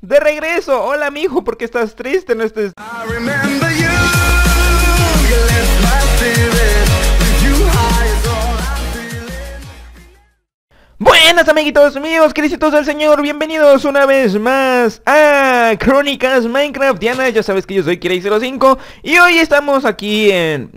de regreso. Hola, mijo, ¿por qué estás triste? No estés... Buenas amiguitos míos, queridos del Señor, bienvenidos una vez más a Crónicas Minecraft Diana, ya sabes que yo soy Kirei05 y hoy estamos aquí en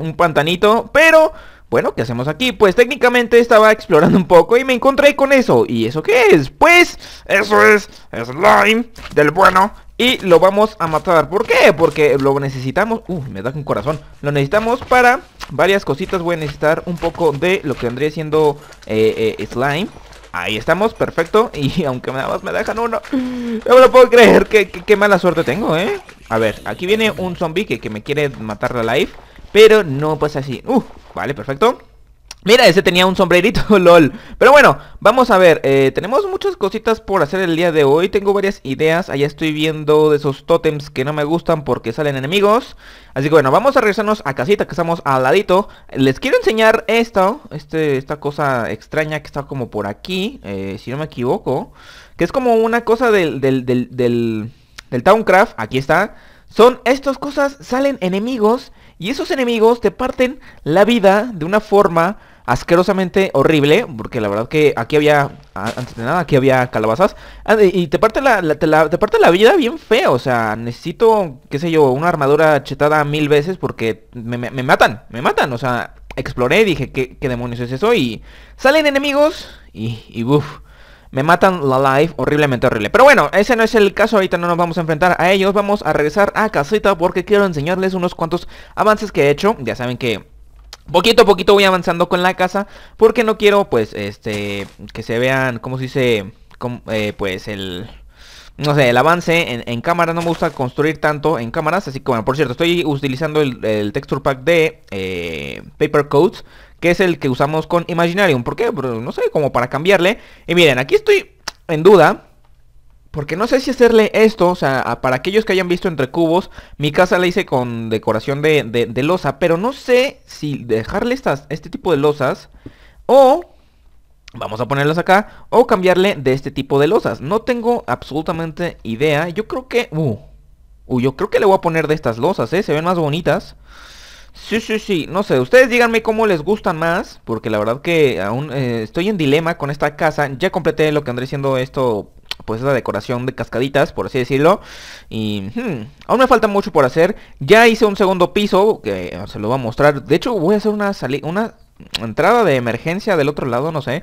un pantanito, pero bueno, ¿qué hacemos aquí? Pues técnicamente estaba explorando un poco y me encontré con eso. ¿Y eso qué es? Pues eso es slime del bueno y lo vamos a matar. ¿Por qué? Porque lo necesitamos. Uh, me da un corazón. Lo necesitamos para varias cositas. Voy a necesitar un poco de lo que vendría siendo eh, eh, slime. Ahí estamos, perfecto. Y aunque nada más me dejan uno. No me lo puedo creer. Qué, mala suerte tengo, ¿eh? A ver, aquí viene un zombie que, que me quiere matar la life. Pero no pasa así. Uh, vale, perfecto. Mira, ese tenía un sombrerito, lol. Pero bueno, vamos a ver. Eh, tenemos muchas cositas por hacer el día de hoy. Tengo varias ideas. Allá estoy viendo de esos tótems que no me gustan porque salen enemigos. Así que bueno, vamos a regresarnos a casita que estamos al ladito. Les quiero enseñar esto. Este, esta cosa extraña que está como por aquí. Eh, si no me equivoco. Que es como una cosa del, del, del, del Towncraft. Aquí está. Son estas cosas, salen enemigos y esos enemigos te parten la vida de una forma asquerosamente horrible, porque la verdad que aquí había, antes de nada, aquí había calabazas, ah, y te parte la, te parte la vida bien feo, o sea, necesito, qué sé yo, una armadura chetada mil veces porque me, matan, me matan, o sea, exploré, dije, ¿qué, demonios es eso? Y salen enemigos y, y uff, me matan la live horriblemente horrible. Pero bueno, ese no es el caso. Ahorita no nos vamos a enfrentar a ellos. Vamos a regresar a casita porque quiero enseñarles unos cuantos avances que he hecho. Ya saben que poquito a poquito voy avanzando con la casa. Porque no quiero, pues, este, que se vean, ¿cómo se dice? Eh, pues el no sé, el avance en, cámara, no me gusta construir tanto en cámaras, así que bueno, por cierto, estoy utilizando el, texture pack de eh, Paper Coats que es el que usamos con Imaginarium. ¿Por qué? No sé, como para cambiarle. Y miren, aquí estoy en duda. Porque no sé si hacerle esto, o sea, para aquellos que hayan visto entre cubos, mi casa la hice con decoración de, de, losa, pero no sé si dejarle este tipo de losas o Vamos a ponerlas acá. O cambiarle de este tipo de losas. No tengo absolutamente idea. Yo creo que... Uh, yo creo que le voy a poner de estas losas, ¿eh? Se ven más bonitas. Sí, sí, sí, no sé, ustedes díganme cómo les gustan más, porque la verdad que aún eh, estoy en dilema con esta casa, ya completé lo que andré siendo esto, pues la decoración de cascaditas, por así decirlo, y hmm, aún me falta mucho por hacer, ya hice un segundo piso, que eh, se lo voy a mostrar, de hecho voy a hacer una salida, una entrada de emergencia del otro lado, no sé.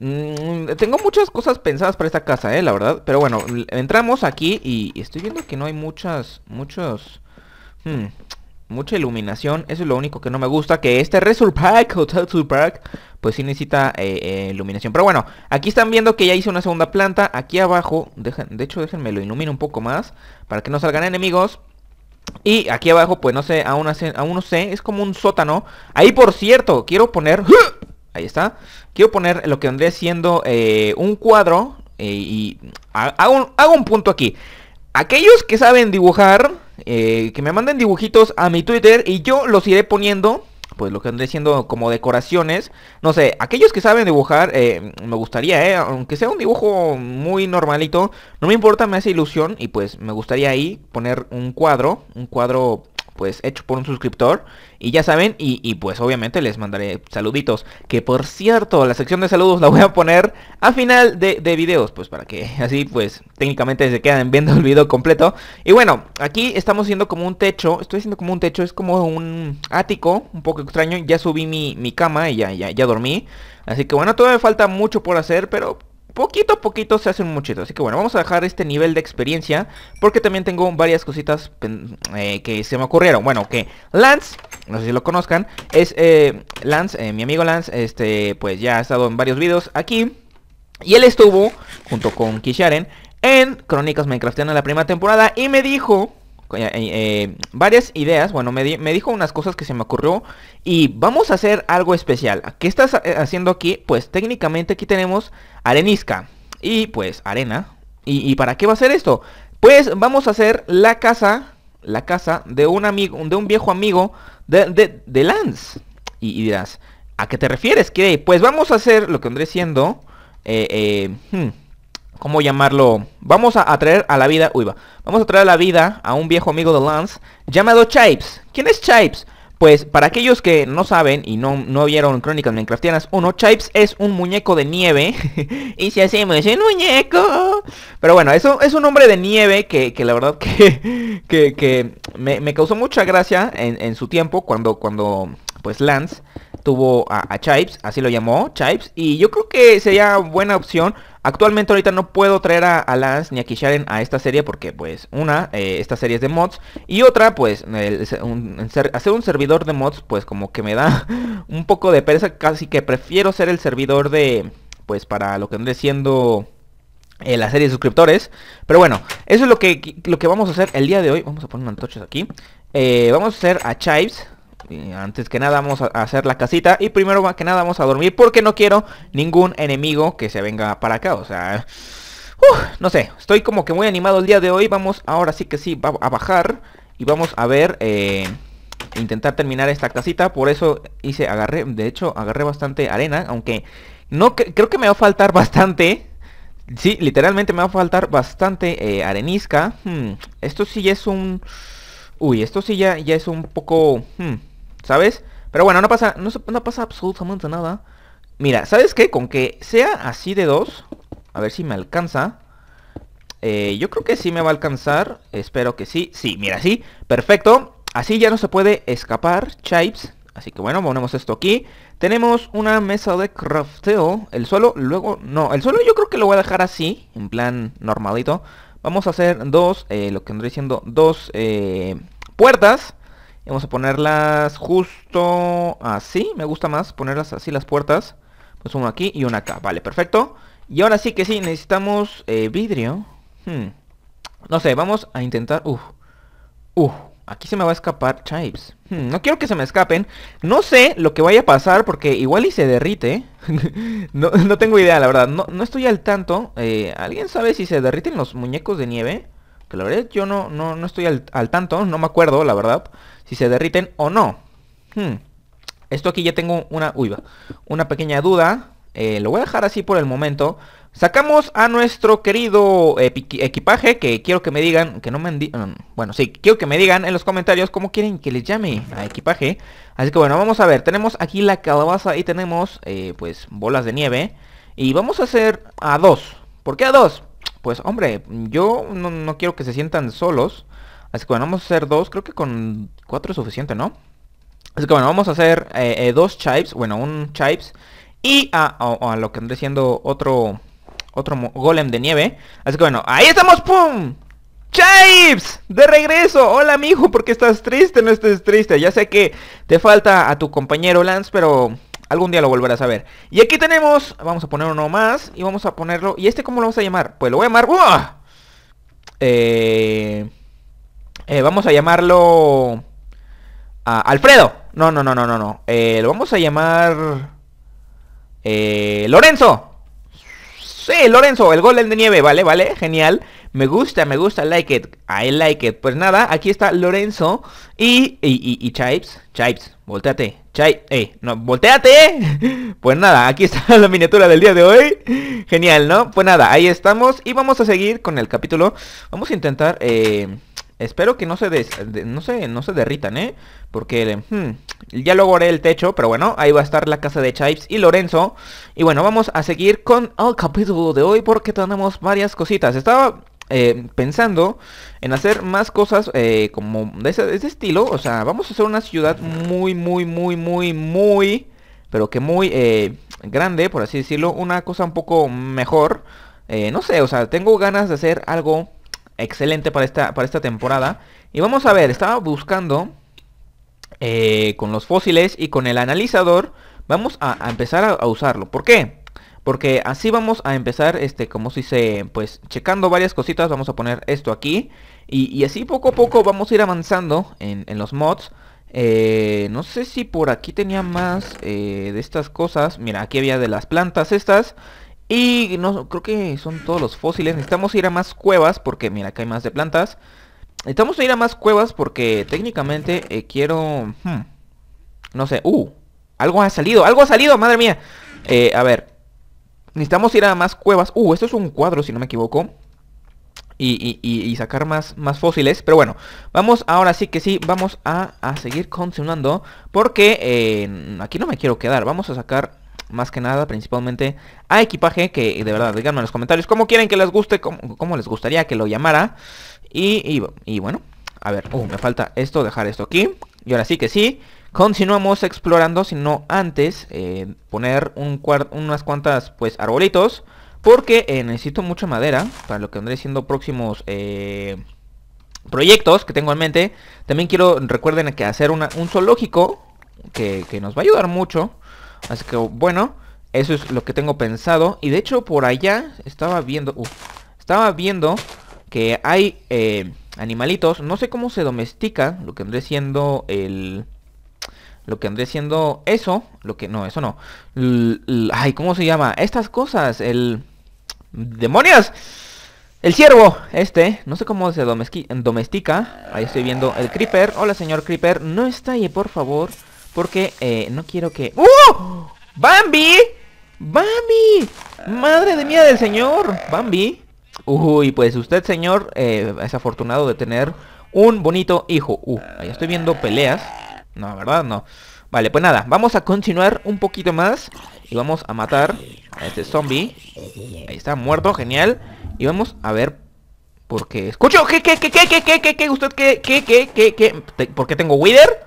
Mm, tengo muchas cosas pensadas para esta casa, eh, la verdad. Pero bueno, entramos aquí y estoy viendo que no hay muchas, muchos... Hmm, mucha iluminación. Eso es lo único que no me gusta. Que este Result Park. o Park. pues sí necesita eh, eh, iluminación. Pero bueno, aquí están viendo que ya hice una segunda planta. Aquí abajo, de hecho déjenme lo ilumino un poco más. Para que no salgan enemigos. Y aquí abajo, pues no sé, aún, aún no sé, es como un sótano. Ahí por cierto, quiero poner... ¡ah! Ahí está. Quiero poner lo que andré siendo eh, un cuadro. y hago hago un punto aquí. Aquellos que saben dibujar, eh, que me manden dibujitos a mi Twitter y yo los iré poniendo. Pues lo que andré haciendo como decoraciones. No sé, aquellos que saben dibujar, eh, me gustaría, eh, aunque sea un dibujo muy normalito, no me importa, me hace ilusión. Y pues me gustaría ahí poner un cuadro, un cuadro pues hecho por un suscriptor. Y ya saben, y, pues obviamente les mandaré saluditos. Que por cierto, la sección de saludos la voy a poner a final de, videos. Pues para que así pues técnicamente se queden viendo el video completo. Y bueno, aquí estamos haciendo como un techo. Estoy haciendo como un techo, es como un ático, un poco extraño. Ya subí mi, cama y ya, ya, ya dormí. Así que bueno, todavía me falta mucho por hacer, pero poquito a poquito se hacen muchitos. Así que bueno, vamos a dejar este nivel de experiencia. Porque también tengo varias cositas eh, que se me ocurrieron. Bueno, que Lance, no sé si lo conozcan, es eh, Lance, eh, mi amigo Lance, este, pues ya ha estado en varios videos aquí. Y él estuvo, junto con Kisharen, en Crónicas en la primera temporada. Y me dijo eh, eh, varias ideas, bueno, me, me, dijo unas cosas que se me ocurrió y vamos a hacer algo especial. ¿Qué estás eh, haciendo aquí? Pues técnicamente aquí tenemos arenisca y pues arena. ¿Y, para qué va a ser esto? Pues vamos a hacer la casa, la casa de un amigo, de un viejo amigo de, de, Lance. Y, dirás, ¿a qué te refieres, Kirei? Pues vamos a hacer lo que andré siendo... Eh, hmm, ¿Cómo llamarlo? Vamos a, traer a la vida. Uy, va. Vamos a traer a la vida a un viejo amigo de Lance llamado Chipes. ¿Quién es Chipes? Pues para aquellos que no saben y no, vieron Crónicas Minecraftianas 1, Chipes es un muñeco de nieve. y si me un muñeco. Pero bueno, eso es un hombre de nieve que, la verdad que, que, me, causó mucha gracia en, su tiempo cuando, cuando pues Lance tuvo a, a Chipes, así lo llamó Chipes. Y yo creo que sería buena opción Actualmente ahorita no puedo traer a, Lance ni a Kisharen a esta serie porque pues una, eh, esta serie es de mods y otra pues hacer un servidor de mods pues como que me da un poco de pereza, casi que prefiero ser el servidor de pues para lo que ande siendo eh, la serie de suscriptores. Pero bueno, eso es lo que, lo que vamos a hacer el día de hoy. Vamos a poner un antorchas aquí. Eh, vamos a hacer a Chives antes que nada vamos a hacer la casita y primero que nada vamos a dormir porque no quiero ningún enemigo que se venga para acá. O sea, no sé, estoy como que muy animado el día de hoy. Vamos ahora sí que sí a bajar y vamos a ver... Eh, intentar terminar esta casita. Por eso hice, agarré, de hecho, agarré bastante arena. Aunque no creo que me va a faltar bastante. Sí, literalmente me va a faltar bastante eh, arenisca. Hmm, esto sí es un... Uy, esto sí ya, ya es un poco... Hmm, ¿Sabes? Pero bueno, no pasa, no, absolutamente nada. Mira, ¿sabes qué? Con que sea así de dos, a ver si me alcanza. Eh, yo creo que sí me va a alcanzar. Espero que sí. Sí, mira, sí. Perfecto. Así ya no se puede escapar, Chips. Así que bueno, ponemos esto aquí. Tenemos una mesa de crafteo. El suelo, luego... No, el suelo yo creo que lo voy a dejar así. En plan normalito. Vamos a hacer dos, eh, lo que andré diciendo, dos eh, puertas. Vamos a ponerlas justo así. Me gusta más ponerlas así las puertas. Pues uno aquí y una acá. Vale, perfecto. Y ahora sí que sí, necesitamos eh, vidrio. Hmm. No sé, vamos a intentar... Uf. Uh, uh, aquí se me va a escapar chives. Hmm, no quiero que se me escapen. No sé lo que vaya a pasar porque igual y se derrite. no, tengo idea, la verdad. No, no estoy al tanto. Eh, ¿Alguien sabe si se derriten los muñecos de nieve? Que la verdad yo no, no, no estoy al, tanto, no me acuerdo, la verdad, si se derriten o no. Hmm. Esto aquí ya tengo una, uy, una pequeña duda. Eh, lo voy a dejar así por el momento. Sacamos a nuestro querido equipaje que quiero que me digan, que no me bueno, sí, quiero que me digan en los comentarios cómo quieren que les llame a equipaje. Así que bueno, vamos a ver, tenemos aquí la calabaza y tenemos eh, pues bolas de nieve. Y vamos a hacer a dos. ¿Por qué a dos? pues hombre, yo no, quiero que se sientan solos. Así que bueno, vamos a hacer dos. Creo que con cuatro es suficiente, ¿no? Así que bueno, vamos a hacer eh, eh, dos chipes Bueno, un chipes Y a, lo que andré siendo otro otro golem de nieve. Así que bueno, ahí estamos. ¡Pum! chipes de regreso. Hola, amigo, ¿por qué estás triste? No estés triste. Ya sé que te falta a tu compañero Lance, pero Algún día lo volverás a ver. Y aquí tenemos, vamos a poner uno más y vamos a ponerlo. ¿Y este cómo lo vamos a llamar? Pues lo voy a llamar... Eh, eh, vamos a llamarlo... Ah, Alfredo. No, no, no, no, no, no. Eh, lo vamos a llamar... Eh, Lorenzo. Sí, Lorenzo, el golem de nieve, vale, vale, genial. Me gusta, me gusta, like it. I like it. Pues nada, aquí está Lorenzo y, y, y, Chipes, volteate. Chai, ey, no, volteate. Eh. Pues nada, aquí está la miniatura del día de hoy. Genial, ¿no? Pues nada, ahí estamos y vamos a seguir con el capítulo. Vamos a intentar, eh, espero que no se, des, no se, no se derritan, ¿eh? Porque hmm, ya logré el techo, pero bueno, ahí va a estar la casa de Chives y Lorenzo. Y bueno, vamos a seguir con el capítulo de hoy porque tenemos varias cositas. Estaba eh, pensando en hacer más cosas eh, como de ese, estilo. O sea, vamos a hacer una ciudad muy, muy, muy, muy, muy, pero que muy eh, grande, por así decirlo. Una cosa un poco mejor. no sé, o sea, tengo ganas de hacer algo excelente para esta, para esta temporada. Y vamos a ver, estaba buscando con los fósiles y con el analizador. Vamos a, empezar a, a usarlo. ¿Por qué? Porque así vamos a empezar, este, como si se, pues, checando varias cositas. Vamos a poner esto aquí. Y, así poco a poco vamos a ir avanzando en, los mods. Eh, no sé si por aquí tenía más eh, de estas cosas. Mira, aquí había de las plantas estas. Y no, creo que son todos los fósiles. Necesitamos ir a más cuevas porque, mira, acá hay más de plantas. Necesitamos ir a más cuevas porque técnicamente eh, quiero... Hmm, no sé, ¡uh! Algo ha salido, algo ha salido, madre mía. a ver, Necesitamos ir a más cuevas. Uh, esto es un cuadro, si no me equivoco. Y, y, sacar más, más fósiles. Pero bueno, vamos ahora sí que sí, vamos a, a seguir continuando. Porque eh, aquí no me quiero quedar. Vamos a sacar más que nada, principalmente a equipaje. Que de verdad, díganme en los comentarios cómo quieren que les guste, cómo, les gustaría que lo llamara. Y, y, y bueno, a ver, uh, me falta esto, dejar esto aquí. Y ahora sí que sí, Continuamos explorando, sino antes eh, poner unas cuantas pues arbolitos. Porque eh, necesito mucha madera para lo que andré siendo próximos eh, proyectos que tengo en mente. También quiero, recuerden que hacer un zoológico que, nos va a ayudar mucho. Así que bueno, eso es lo que tengo pensado. Y de hecho por allá estaba viendo... Uh, estaba viendo que hay animalitos. No sé cómo se domestica lo que andré siendo el lo que andré siendo eso, lo que no, eso no. ay, ¿cómo se llama? Estas cosas, el demonios. El ciervo, este, no sé cómo se domestica. Ahí estoy viendo el creeper. Hola, señor creeper. No estalle, por favor, porque eh, no quiero que ¡Uh! Bambi. Bambi. Madre de mía del señor. Bambi. Uy, pues usted, señor, eh, es afortunado de tener un bonito hijo. Uh, ahí estoy viendo peleas. No, ¿verdad? No. Vale, pues nada, vamos a continuar un poquito más y vamos a matar a este zombie. Ahí está, muerto, genial. Y vamos a ver por qué. Escucho, ¿qué, qué, qué, qué, qué, qué, qué, qué, usted, qué, qué, qué, qué, qué? ¿Por qué tengo Wither?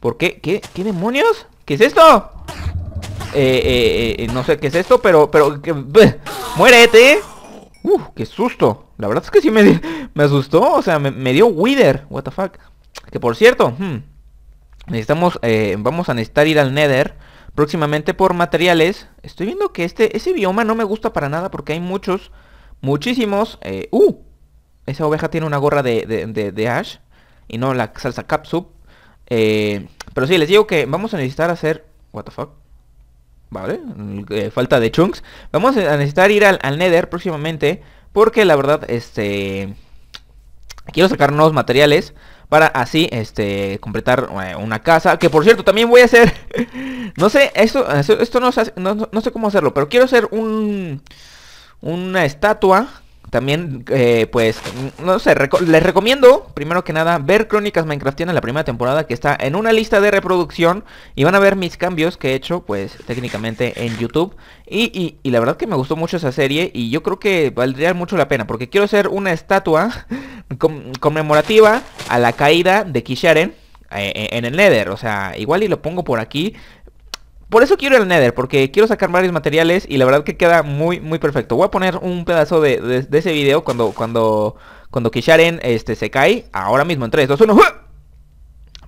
¿Por qué? ¿Qué, qué demonios? ¿Qué es esto? Eh, eh, eh, no sé qué es esto, pero, pero, muérete. Uf, qué susto. La verdad es que sí me, me asustó, o sea, me, me dio Wither. What the fuck. Que por cierto, hmm, Necesitamos, eh, vamos a necesitar ir al Nether próximamente por materiales. Estoy viendo que este, ese bioma no me gusta para nada porque hay muchos, muchísimos. Eh, ¡Uh! Esa oveja tiene una gorra de, de, Ash y no la salsa capsup. Eh, pero sí, les digo que vamos a necesitar hacer... What the fuck? Vale, falta de chunks. Vamos a necesitar ir al, al, Nether próximamente porque la verdad, este... Quiero sacar nuevos materiales para así este completar eh, una casa que por cierto también voy a hacer no sé esto esto, no, no, sé cómo hacerlo pero quiero hacer un una estatua también eh, pues no sé les recomiendo primero que nada ver crónicas Minecraft en la primera temporada que está en una lista de reproducción y van a ver mis cambios que he hecho pues técnicamente en youtube y, la verdad que me gustó mucho esa serie y yo creo que valdría mucho la pena porque quiero hacer una estatua conmemorativa a la caída de Kisharen eh, eh, en el Nether. O sea, igual y lo pongo por aquí. Por eso quiero el Nether, porque quiero sacar varios materiales y la verdad que queda muy, muy perfecto. Voy a poner un pedazo de, ese video cuando, cuando, cuando Kisharen este, se cae. Ahora mismo en 3, 2, 1.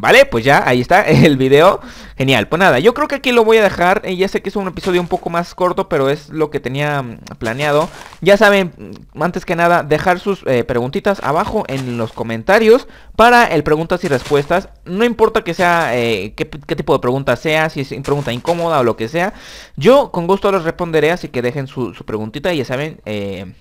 ¿Vale? Pues ya, ahí está el video. Genial. Pues nada, yo creo que aquí lo voy a dejar. Eh, ya sé que es un episodio un poco más corto, pero es lo que tenía mm, planeado. Ya saben, mm, antes que nada, dejar sus eh, preguntitas abajo en los comentarios para el preguntas y respuestas. No importa que sea, eh, qué, tipo de pregunta sea, si es pregunta incómoda o lo que sea. Yo con gusto les responderé, así que dejen su, preguntita y ya saben... Eh,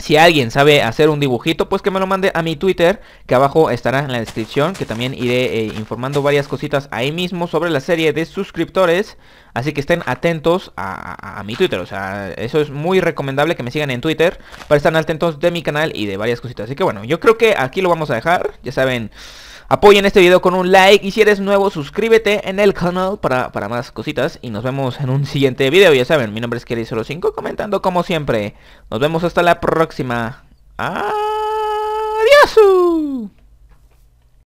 si alguien sabe hacer un dibujito, pues que me lo mande a mi Twitter, que abajo estará en la descripción, que también iré eh, informando varias cositas ahí mismo sobre la serie de suscriptores. Así que estén atentos a, a, mi Twitter, o sea, eso es muy recomendable que me sigan en Twitter para estar atentos de mi canal y de varias cositas. Así que bueno, yo creo que aquí lo vamos a dejar, ya saben... Apoyen este video con un like y si eres nuevo suscríbete en el canal para, más cositas y nos vemos en un siguiente video. Ya saben, mi nombre es Kelly05 comentando como siempre. Nos vemos hasta la próxima. ¡Ah!